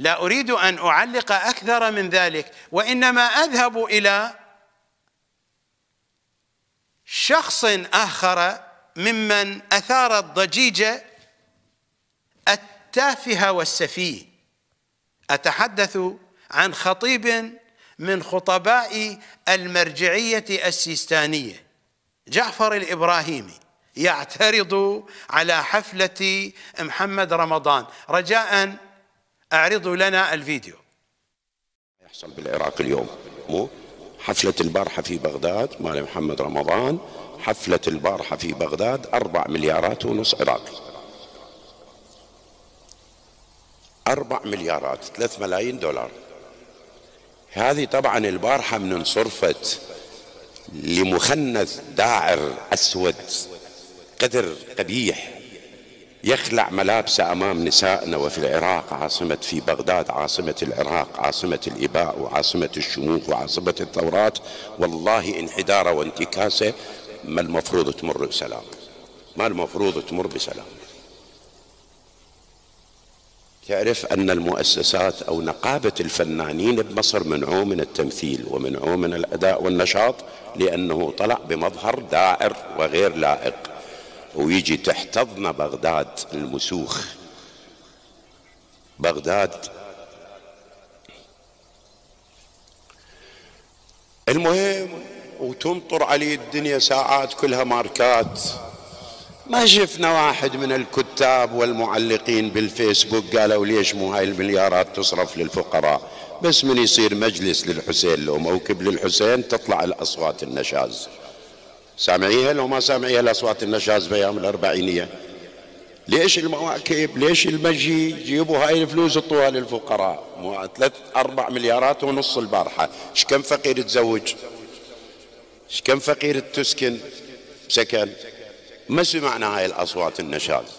لا أريد أن أعلق أكثر من ذلك وإنما أذهب إلى شخص آخر ممن أثار الضجيجة التافه والسفيه أتحدث عن خطيب من خطباء المرجعية السيستانية جعفر الإبراهيمي يعترض على حفلة محمد رمضان رجاءً اعرضوا لنا الفيديو يحصل بالعراق اليوم مو حفلة البارحة في بغداد مال محمد رمضان حفلة البارحة في بغداد أربع مليارات ونص عراقي أربع مليارات ثلاث ملايين دولار هذه طبعا البارحة من انصرفت لمخنث داعر أسود قدر قبيح يخلع ملابسه امام نسائنا وفي العراق عاصمه في بغداد عاصمه العراق عاصمه الاباء وعاصمه الشموخ وعاصمه الثورات والله انحداره وانتكاسه ما المفروض تمر بسلام ما المفروض تمر بسلام تعرف أن المؤسسات أو نقابة الفنانين بمصر منعوه من التمثيل ومنعوه من الأداء والنشاط لأنه طلع بمظهر دائر وغير لائق ويجي تحتضن بغداد المسوخ بغداد المهم وتنطر عليه الدنيا ساعات كلها ماركات ما شفنا واحد من الكتاب والمعلقين بالفيسبوك قالوا ليش مو هاي المليارات تصرف للفقراء بس من يصير مجلس للحسين لو موكب للحسين تطلع الأصوات النشاز سامعيها لو ما سامعيها الأصوات النشاز بايام الأربعينية ليش المواكب ليش المجي جيبوا هاي الفلوس الطوال للفقراء مو ثلاث أربع مليارات ونص البارحة ايش كم فقير تزوج ايش كم فقير تسكن سكن ما سمعنا هاي الأصوات النشاز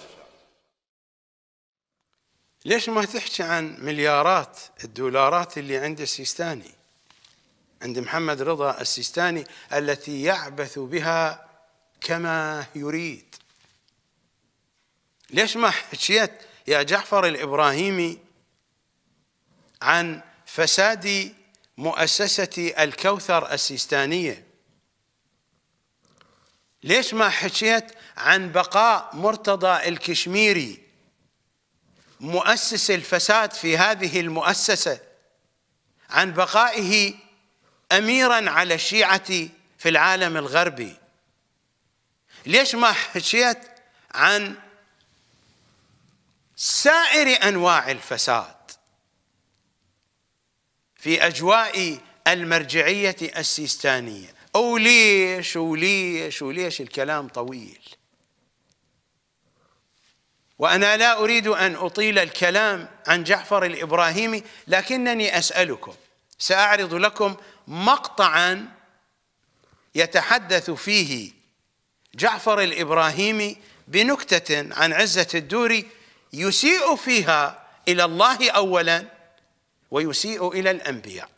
ليش ما تحكي عن مليارات الدولارات اللي عند السيستاني عند محمد رضا السيستاني التي يعبث بها كما يريد ليش ما حكيت يا جعفر الإبراهيمي عن فساد مؤسسة الكوثر السيستانية ليش ما حكيت عن بقاء مرتضى الكشميري مؤسس الفساد في هذه المؤسسة عن بقائه اميرا على الشيعه في العالم الغربي ليش ما حكيت عن سائر انواع الفساد في اجواء المرجعيه السيستانيه او ليش وليش وليش الكلام طويل وانا لا اريد ان اطيل الكلام عن جعفر الابراهيمي لكنني اسالكم ساعرض لكم مقطعا يتحدث فيه جعفر الابراهيمي بنكته عن عزه الدوري يسيء فيها الى الله اولا ويسيء الى الانبياء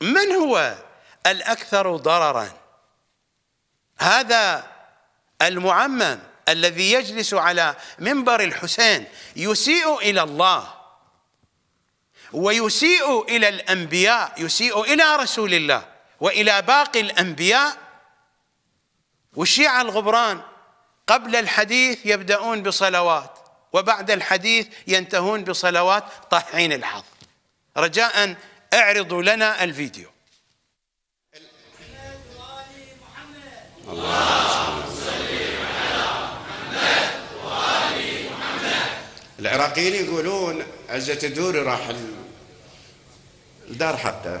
من هو الاكثر ضررا هذا المعمم الذي يجلس على منبر الحسين يسيء الى الله ويسيء إلى الأنبياء يسيء إلى رسول الله وإلى باقي الأنبياء والشيعة الغبران قبل الحديث يبدأون بصلوات وبعد الحديث ينتهون بصلوات طاحين الحظ رجاء اعرضوا لنا الفيديو العراقيين يقولون عزة الدوري راح لدار حتى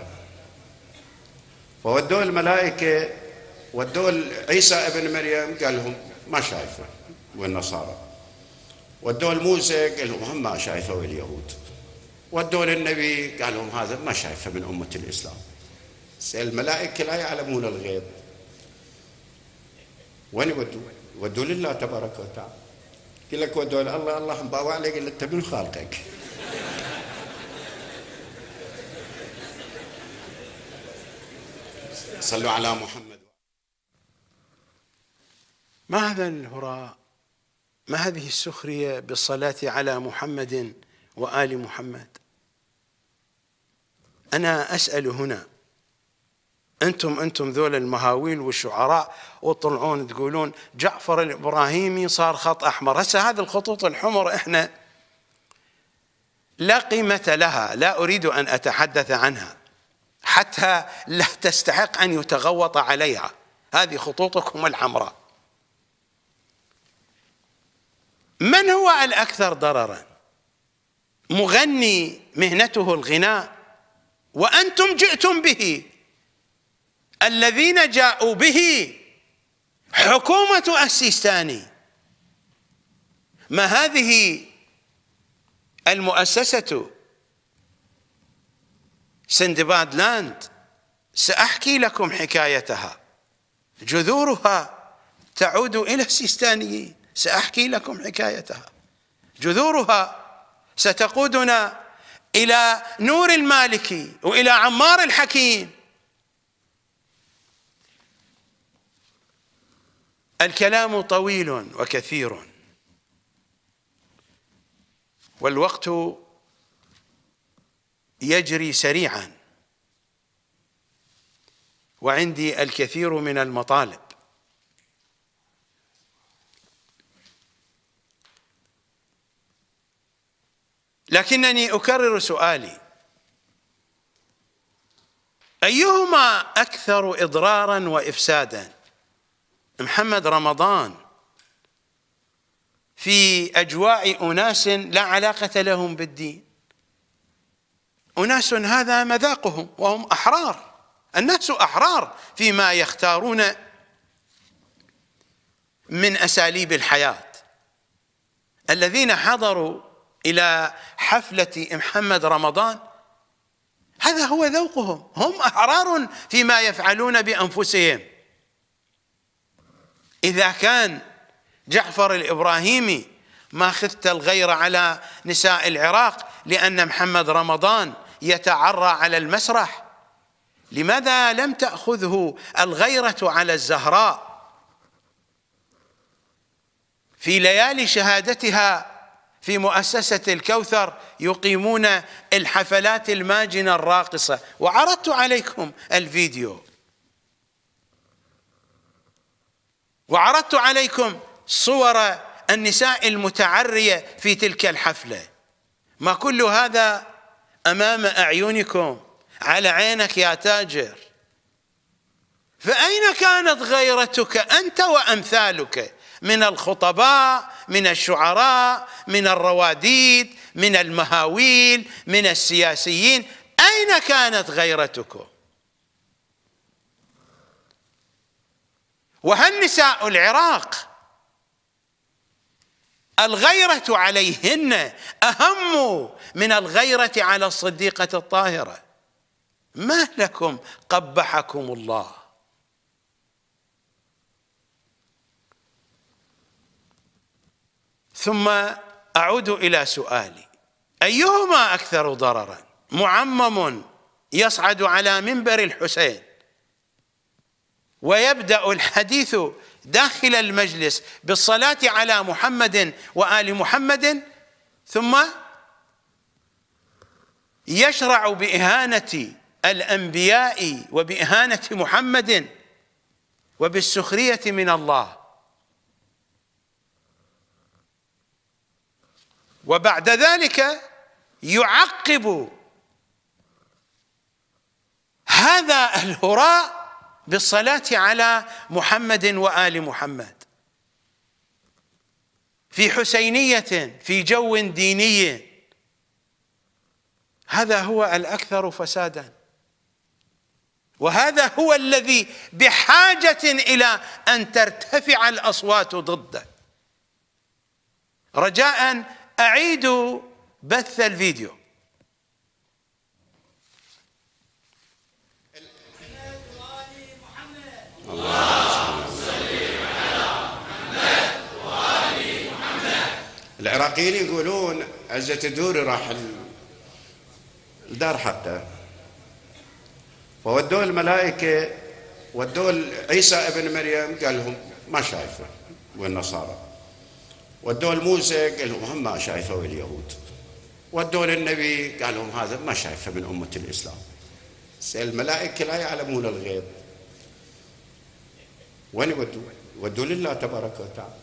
فودوه الملائكة ودوه عيسى ابن مريم قال لهم ما شايفه والنصارى ودوه الموسى قال لهم هم ما شايفه واليهود ودوه للنبي قال لهم هذا ما شايفه من أمة الإسلام الملائكة لا يعلمون الغيب وين ودوا؟ ودوا لله تبارك وتعالى قال لك ودوا الله الله مباوع عليك انت من خالقك صلوا على محمد ما هذا الهراء ما هذه السخرية بالصلاة على محمد وآل محمد أنا أسأل هنا أنتم أنتم ذول المهاويل والشعراء وتطلعون تقولون جعفر الإبراهيمي صار خط أحمر هسه هذه الخطوط الحمر إحنا لا قيمة لها لا أريد أن أتحدث عنها حتى لا تستحق أن يتغوط عليها هذه خطوطكم الحمراء من هو الأكثر ضررا مغني مهنته الغناء وأنتم جئتم به الذين جاءوا به حكومة السيستاني ما هذه المؤسسة سندباد لاند سأحكي لكم حكايتها جذورها تعود إلى السيستانيين سأحكي لكم حكايتها جذورها ستقودنا إلى نور المالكي وإلى عمار الحكيم الكلام طويل وكثير والوقت يجري سريعا وعندي الكثير من المطالب لكنني أكرر سؤالي أيهما أكثر إضرارا وإفسادا محمد رمضان في أجواء أناس لا علاقة لهم بالدين أناس هذا مذاقهم وهم أحرار الناس أحرار فيما يختارون من أساليب الحياة الذين حضروا إلى حفلة محمد رمضان هذا هو ذوقهم هم أحرار فيما يفعلون بأنفسهم إذا كان جعفر الإبراهيمي ما خذت الغير على نساء العراق لأن محمد رمضان يتعرى على المسرح لماذا لم تأخذه الغيرة على الزهراء في ليالي شهادتها في مؤسسة الكوثر يقيمون الحفلات الماجنة الراقصة وعرضت عليكم الفيديو وعرضت عليكم صور النساء المتعرية في تلك الحفلة ما كل هذا أمام أعينكم على عينك يا تاجر فأين كانت غيرتك أنت وأمثالك من الخطباء من الشعراء من الرواديد من المهاويل من السياسيين أين كانت غيرتكم وهل نساء العراق الغيرة عليهن أهم من الغيرة على الصديقة الطاهرة ما لكم قبحكم الله ثم أعود إلى سؤالي أيهما أكثر ضررا معمم يصعد على منبر الحسين ويبدأ الحديث داخل المجلس بالصلاة على محمد وآل محمد ثم يشرع بإهانة الأنبياء وبإهانة محمد وبالسخرية من الله وبعد ذلك يعقب هذا الهراء بالصلاة على محمد وآل محمد في حسينية في جو ديني هذا هو الأكثر فسادا وهذا هو الذي بحاجة إلى أن ترتفع الأصوات ضده رجاء أعيدوا بث الفيديو اللهم على محمد محمد العراقيين يقولون عزة الدوري راح الدار حقه فودوه الملائكة ودوه عيسى ابن مريم قال لهم ما شايفه والنصارى ودوه لموسى قال لهم هم ما شايفه واليهود ودوه للنبي قال لهم هذا ما شايفه من أمة الإسلام الملائكة لا يعلمون الغيب وين ودوا؟ ودوا لله تبارك وتعالى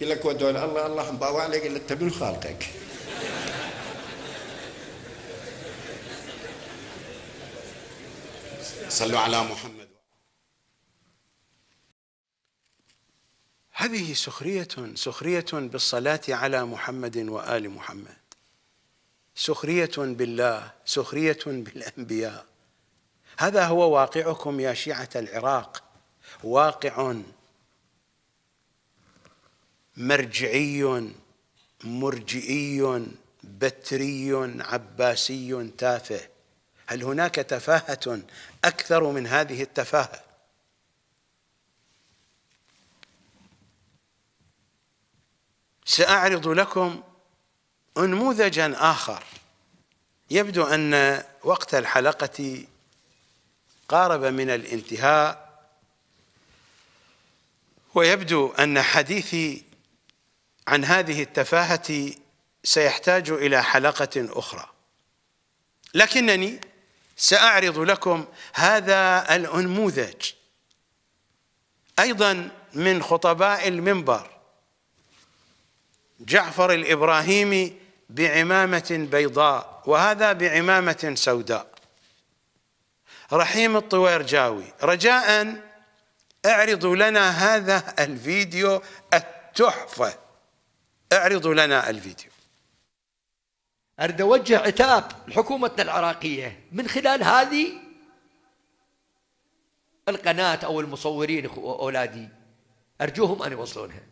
يقول لك ودوا الله الله مباوع عليك الا انت من خالقك صلوا على محمد هذه سخرية سخرية بالصلاة على محمد وآل محمد سخرية بالله سخرية بالأنبياء هذا هو واقعكم يا شيعة العراق واقع مرجعي مرجئي بتري عباسي تافه هل هناك تفاهة أكثر من هذه التفاهة سأعرض لكم انموذجا آخر يبدو أن وقت الحلقة قارب من الانتهاء ويبدو أن حديثي عن هذه التفاهة سيحتاج إلى حلقة أخرى لكنني سأعرض لكم هذا الأنموذج أيضا من خطباء المنبر جعفر الإبراهيمي بعمامة بيضاء وهذا بعمامة سوداء رحيم الطويرجاوي رجاء اعرضوا لنا هذا الفيديو التحفة اعرضوا لنا الفيديو أريد أوجه عتاب لحكومتنا العراقية من خلال هذه القناة أو المصورين أولادي أرجوهم أن يوصلونها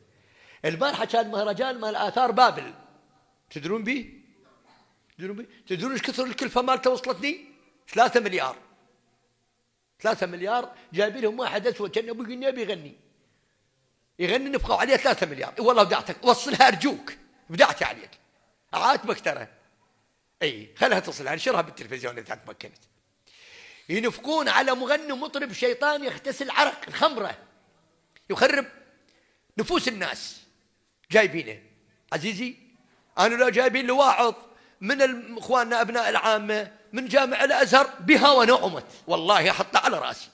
البارحة كان مهرجان مال آثار بابل تدرون بيه؟ تدرون بيه؟ تدرون ايش كثر الكلفة مالته وصلتني؟ ثلاثة مليار 3 مليار جايب لهم واحد اسود كان ابو جنيه بيغني يغني نفقوا عليه 3 مليار والله بدعتك وصلها ارجوك بدعتي يعني. عليك عاتبك ترى اي خلها تصل انشرها يعني بالتلفزيون اذا تمكنت ينفقون على مغني مطرب شيطان يغتسل عرق الخمره يخرب نفوس الناس جايبينه عزيزي انا لو جايبين لواعظ من اخواننا ابناء العامه من جامع الازهر بها ونعمت والله حط على راسي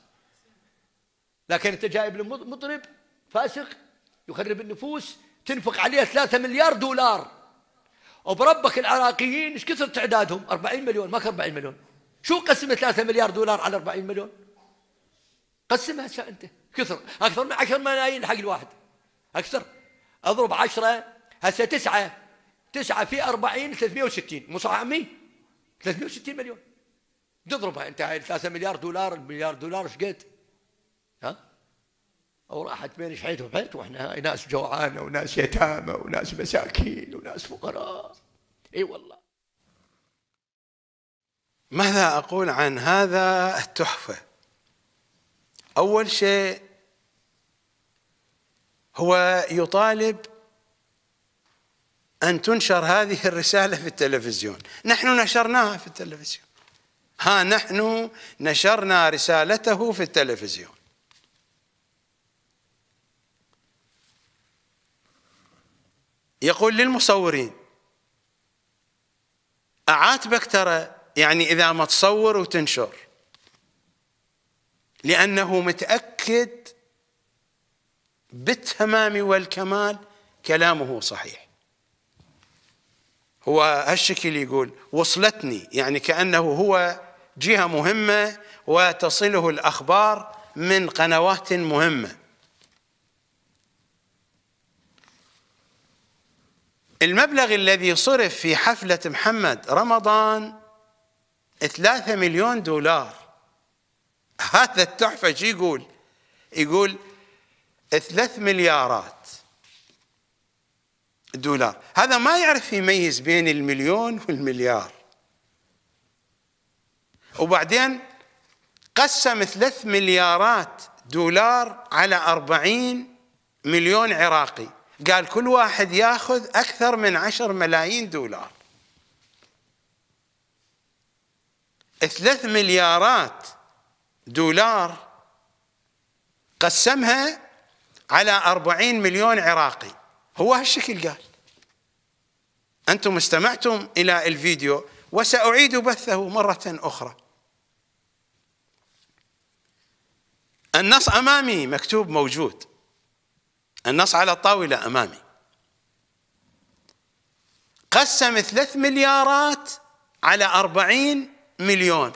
لكن انت جايب لي مطرب فاسق يخرب النفوس تنفق عليه 3 مليار دولار وبربك العراقيين ايش كثر تعدادهم 40 مليون ماك 40 مليون شو قسم 3 مليار دولار على 40 مليون قسمها هسه انت كثر اكثر من 10 ملايين حق الواحد اكثر اضرب 10 هسه 9 9 في 40 360 مو صح عمي 360 مليون تضربها انت 3 مليار دولار مليار دولار ايش قد؟ ها؟ وراحت بين شحيت وحيت واحنا ناس جوعانه وناس يتامى وناس مساكين وناس فقراء اي والله ماذا اقول عن هذا التحفه؟ اول شيء هو يطالب أن تنشر هذه الرسالة في التلفزيون نحن نشرناها في التلفزيون ها نحن نشرنا رسالته في التلفزيون يقول للمصورين أعاتبك ترى يعني إذا ما تصور وتنشر لأنه متأكد بالتمام والكمال كلامه صحيح هو هالشكل يقول وصلتني يعني كأنه هو جهة مهمة وتصله الأخبار من قنوات مهمة المبلغ الذي صرف في حفلة محمد رمضان ثلاثة مليون دولار هذا التحفة شو يقول يقول ثلاث مليارات دولار هذا ما يعرف يميز بين المليون والمليار وبعدين قسم ثلاث مليارات دولار على أربعين مليون عراقي قال كل واحد ياخذ أكثر من عشر ملايين دولار ثلاث مليارات دولار قسمها على أربعين مليون عراقي هو هالشكل قال أنتم استمعتم إلى الفيديو وسأعيد بثه مرة أخرى النص أمامي مكتوب موجود النص على الطاولة أمامي قسم ثلاث مليارات على أربعين مليون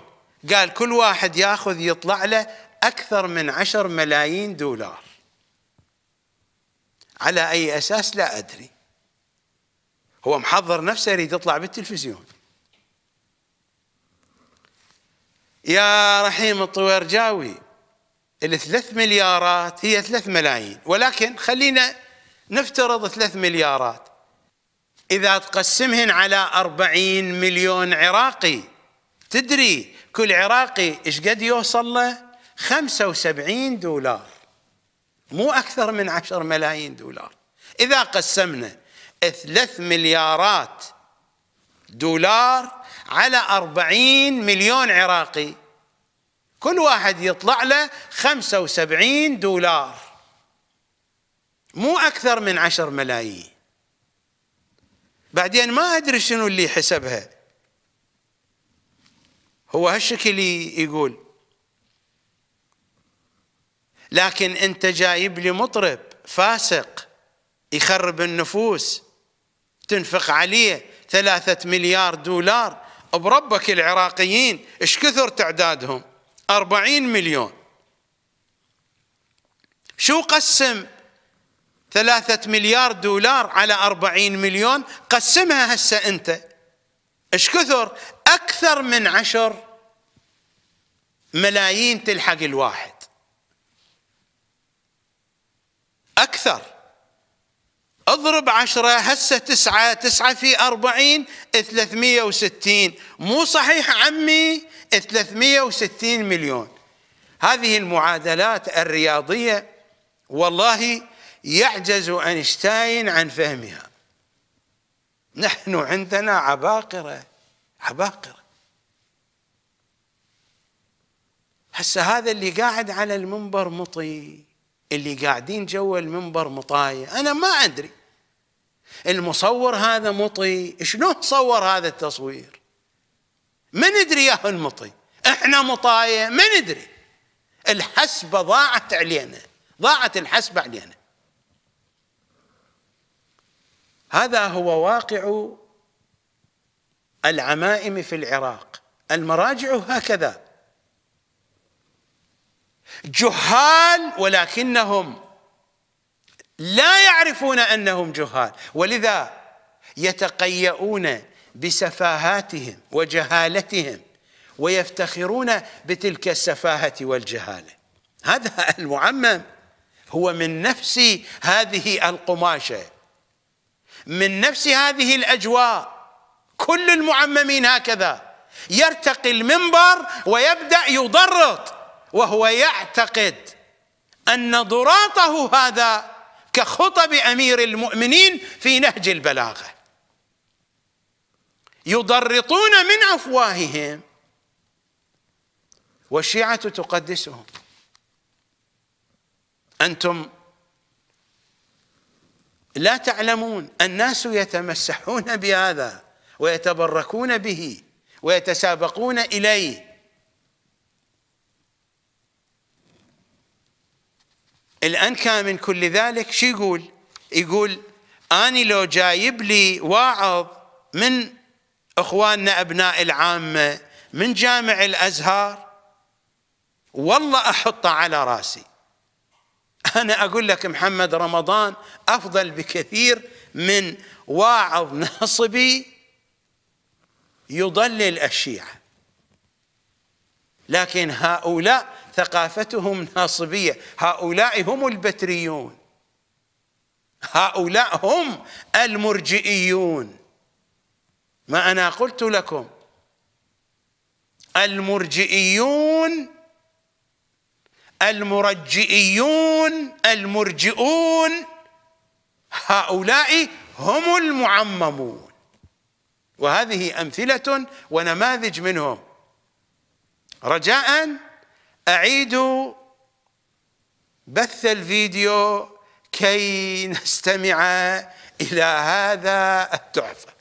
قال كل واحد ياخذ يطلع له أكثر من عشر ملايين دولار على أي أساس لا أدري هو محضر نفسه يريد يطلع بالتلفزيون يا رحيم الطويرجاوي الثلاث مليارات هي ثلاث ملايين ولكن خلينا نفترض ثلاث مليارات إذا تقسمهن على أربعين مليون عراقي تدري كل عراقي إيش قد يوصل له خمسة وسبعين دولار مو أكثر من عشر ملايين دولار إذا قسمنا ثلاث مليارات دولار على أربعين مليون عراقي كل واحد يطلع له خمسة وسبعين دولار مو أكثر من عشر ملايين بعدين ما أدري شنو اللي حسبها هو هالشكل يقول لكن انت جايب لي مطرب فاسق يخرب النفوس تنفق عليه ثلاثة مليار دولار بربك العراقيين ايش كثر تعدادهم أربعين مليون شو قسم ثلاثة مليار دولار على أربعين مليون قسمها هسه أنت ايش كثر أكثر من عشر ملايين تلحق الواحد أكثر اضرب عشرة هسه تسعة تسعة في أربعين ثلاثمية وستين مو صحيح عمي ثلاثمية وستين مليون هذه المعادلات الرياضية والله يعجز أينشتاين عن فهمها نحن عندنا عباقرة عباقرة هسه هذا اللي قاعد على المنبر مطي اللي قاعدين جوا المنبر مطاية أنا ما أدري المصور هذا مطي شلون صور هذا التصوير ما ندري يا المطي احنا مطاية ما ندري الحسبة ضاعت علينا ضاعت الحسبة علينا هذا هو واقع العمائم في العراق المراجع هكذا جهال ولكنهم لا يعرفون انهم جهال ولذا يتقيؤون بسفاهاتهم وجهالتهم ويفتخرون بتلك السفاهه والجهاله هذا المعمم هو من نفس هذه القماشه من نفس هذه الاجواء كل المعممين هكذا يرتقي المنبر ويبدا يضرط وهو يعتقد ان ضراطه هذا كخطب امير المؤمنين في نهج البلاغه يضرطون من افواههم والشيعه تقدسهم انتم لا تعلمون الناس يتمسحون بهذا ويتبركون به ويتسابقون اليه الأنكى من كل ذلك شو يقول يقول أني لو جايب لي واعظ من أخواننا أبناء العامة من جامع الأزهار والله أحطه على راسي أنا أقول لك محمد رمضان أفضل بكثير من واعظ ناصبي يضلل الشيعة لكن هؤلاء ثقافتهم ناصبية هؤلاء هم البتريون هؤلاء هم المرجئيون ما أنا قلت لكم المرجئيون المرجئيون المرجئون هؤلاء هم المعممون وهذه أمثلة ونماذج منهم رجاءً أعيد بث الفيديو كي نستمع إلى هذا التحفة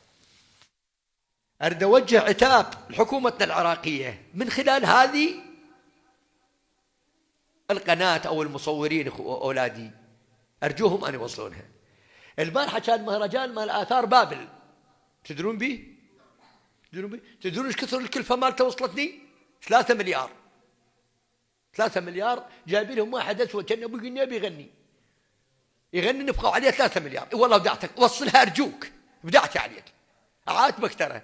أريد أوجه عتاب لحكومتنا العراقية من خلال هذه القناة أو المصورين أولادي أرجوهم أن يوصلونها البارحة كان مهرجان مال آثار بابل تدرون بي؟ تدرون بي؟ تدرون ايش كثر الكلفة مالته وصلتني؟ 3 مليار 3 مليار جاب لهم واحد اسود كان ابو جنيه بيغني يغني نبقوا عليه 3 مليار والله بدعتك وصلها ارجوك بدعتي عليك عاتبك ترى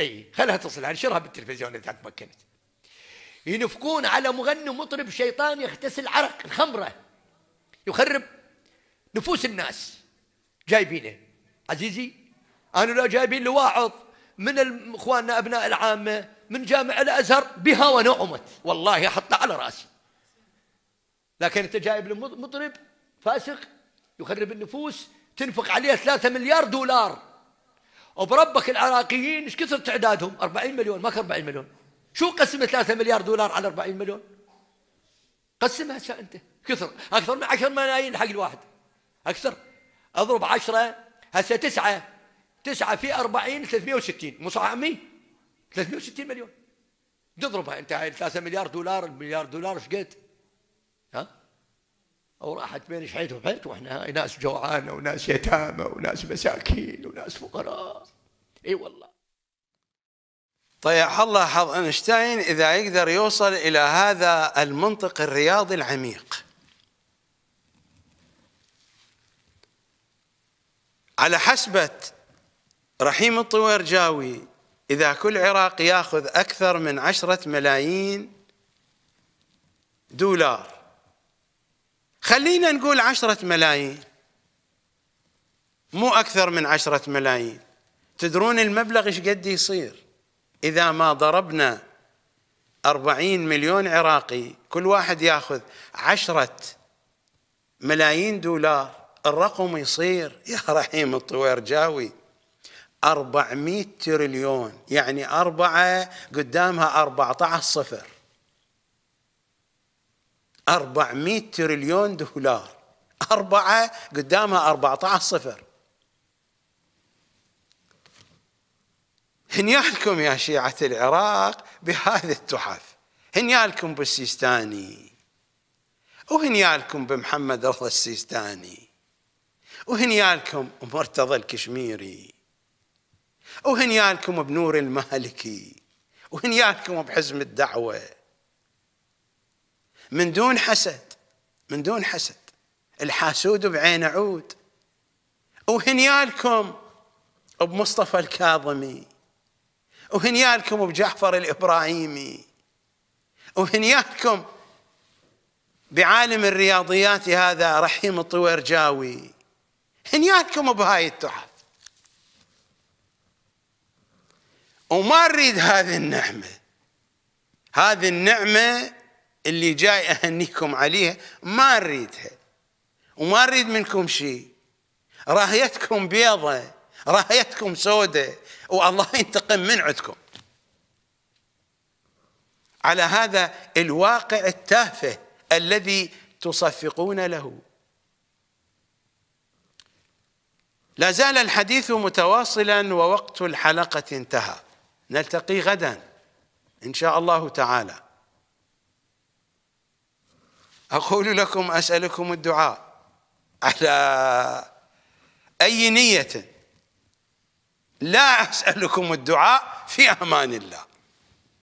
اي خلها تصلها انشرها يعني بالتلفزيون اذا تمكنت ينفقون على مغني مطرب شيطان يغتسل عرق الخمره يخرب نفوس الناس جايبينه عزيزي انا لو جايبين لواعظ من اخواننا ابناء العامه من جامع الازهر بها ونعمت والله احطها على راسي لكن انت جايب لي مطرب فاسق يخرب النفوس تنفق عليه 3 مليار دولار وبربك العراقيين ايش كثر تعدادهم 40 مليون ماك 40 مليون شو قسم 3 مليار دولار على 40 مليون قسمها هسه انت كثر اكثر من 10 ملايين حق الواحد اكثر اضرب 10 هسه 9 9 في 40 360 مو صح عمي 360 مليون تضربها انت 3 مليار دولار المليار دولار ايش قد؟ ها؟ او راحت بين شحيت وحيت واحنا ناس جوعانه وناس يتامى وناس مساكين وناس فقراء اي والله طيح الله حظ اينشتاين اذا يقدر يوصل الى هذا المنطق الرياضي العميق على حسبه رحيم الطويرجاوي إذا كل عراقي ياخذ أكثر من عشرة ملايين دولار خلينا نقول عشرة ملايين مو أكثر من عشرة ملايين تدرون المبلغ إيش قد يصير إذا ما ضربنا أربعين مليون عراقي كل واحد ياخذ عشرة ملايين دولار الرقم يصير يا رحيم الطويرجاوي 400 تريليون يعني أربعة قدامها 14 صفر 400 تريليون دولار أربعة قدامها 14 صفر هنيالكم يا شيعة العراق بهذه التحف هنيالكم بالسيستاني وهنيالكم بمحمد رضا السيستاني وهنيالكم مرتضى الكشميري وهنيالكم بنور المالكي وهنيالكم بحزم الدعوة من دون حسد من دون حسد الحاسود بعين عود وهنيالكم بمصطفى الكاظمي وهنيالكم بجعفر الإبراهيمي وهنيالكم بعالم الرياضيات هذا رحيم الطويرجاوي هنيالكم بهاي التحف وما نريد هذه النعمة هذه النعمة اللي جاي أهنيكم عليها ما نريدها وما نريد منكم شيء راهيتكم بيضة راهيتكم سودة والله ينتقم من عندكم على هذا الواقع التافه الذي تصفقون له لا زال الحديث متواصلا ووقت الحلقة انتهى نلتقي غدا إن شاء الله تعالى أقول لكم أسألكم الدعاء على أي نية لا أسألكم الدعاء في أمان الله